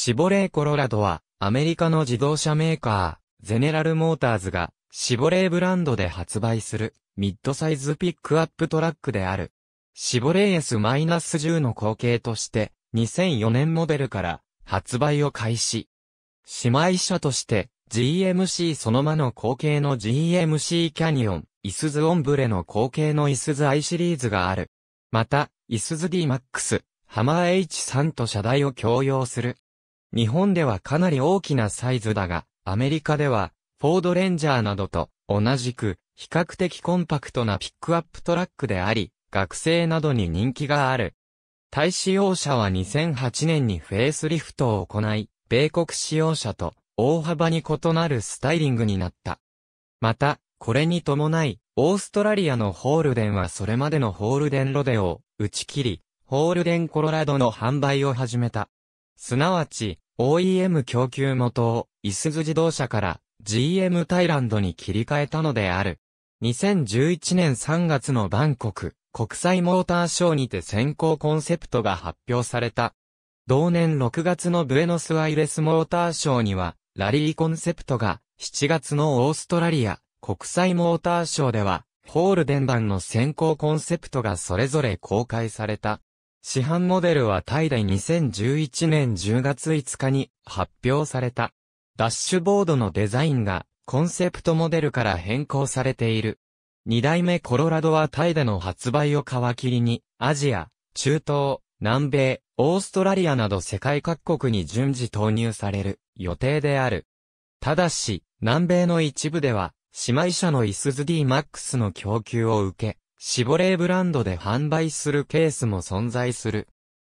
シボレーコロラドは、アメリカの自動車メーカー、ゼネラルモーターズが、シボレーブランドで発売する、ミッドサイズピックアップトラックである。シボレー S-10 の後継として、2004年モデルから発売を開始。姉妹車として、GMC そのまの後継の GMC キャニオン、イスズオンブレの後継のイスズ I シリーズがある。また、イスズ DMAX、ハマー H3 と車台を共用する日本ではかなり大きなサイズだが、アメリカでは、フォードレンジャーなどと同じく、比較的コンパクトなピックアップトラックであり、学生などに人気がある。対使用車は2008年にフェイスリフトを行い、米国使用車と大幅に異なるスタイリングになった。また、これに伴い、オーストラリアのホールデンはそれまでのホールデンロデオを打ち切り、ホールデンコロラドの販売を始めた。すなわち、OEM 供給元を、イスズ自動車から GM タイランドに切り替えたのである。2011年3月のバンコク国際モーターショーにて先行コンセプトが発表された。同年6月のブエノスアイレスモーターショーには、ラリーコンセプトが7月のオーストラリア国際モーターショーでは、ホールデン版の先行コンセプトがそれぞれ公開された。市販モデルはタイで2011年10月5日に発表された。ダッシュボードのデザインがコンセプトモデルから変更されている。2代目コロラドはタイでの発売を皮切りにアジア、中東、南米、オーストラリアなど世界各国に順次投入される予定である。ただし、南米の一部では、姉妹車のイスズ d ックスの供給を受け、シボレーブランドで販売するケースも存在する。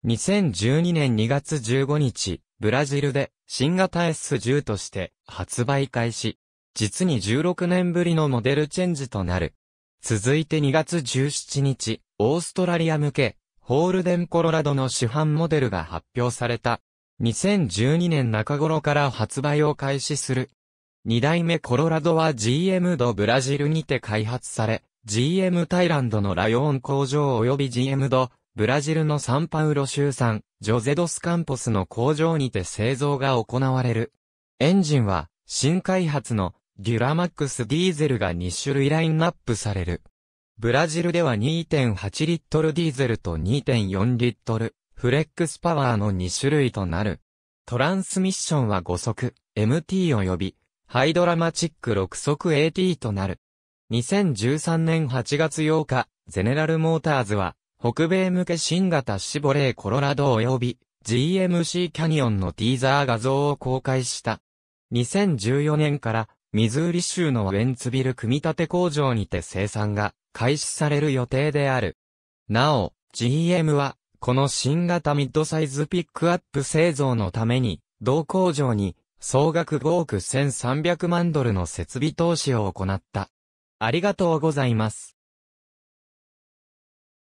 2012年2月15日、ブラジルで新型 S10 として発売開始。実に16年ぶりのモデルチェンジとなる。続いて2月17日、オーストラリア向け、ホールデンコロラドの市販モデルが発表された。2012年中頃から発売を開始する。2代目コロラドは GM ドブラジルにて開発され、GM タイランドのラヨーン工場及び GM ド、ブラジルのサンパウロ州産、ジョゼドスカンポスの工場にて製造が行われる。エンジンは、新開発の、デュラマックスディーゼルが2種類ラインナップされる。ブラジルでは2.8リットルディーゼルと2.4リットル、フレックスパワーの2種類となる。トランスミッションは5速、MT 及び、ハイドラマチック6速 AT となる。2013年8月8日、ゼネラルモーターズは、北米向け新型シボレーコロラド及び GMC キャニオンのティーザー画像を公開した。2014年から、ミズーリ州のウェンツビル組み立て工場にて生産が開始される予定である。なお、GM は、この新型ミッドサイズピックアップ製造のために、同工場に総額5億1300万ドルの設備投資を行った。ありがとうございます。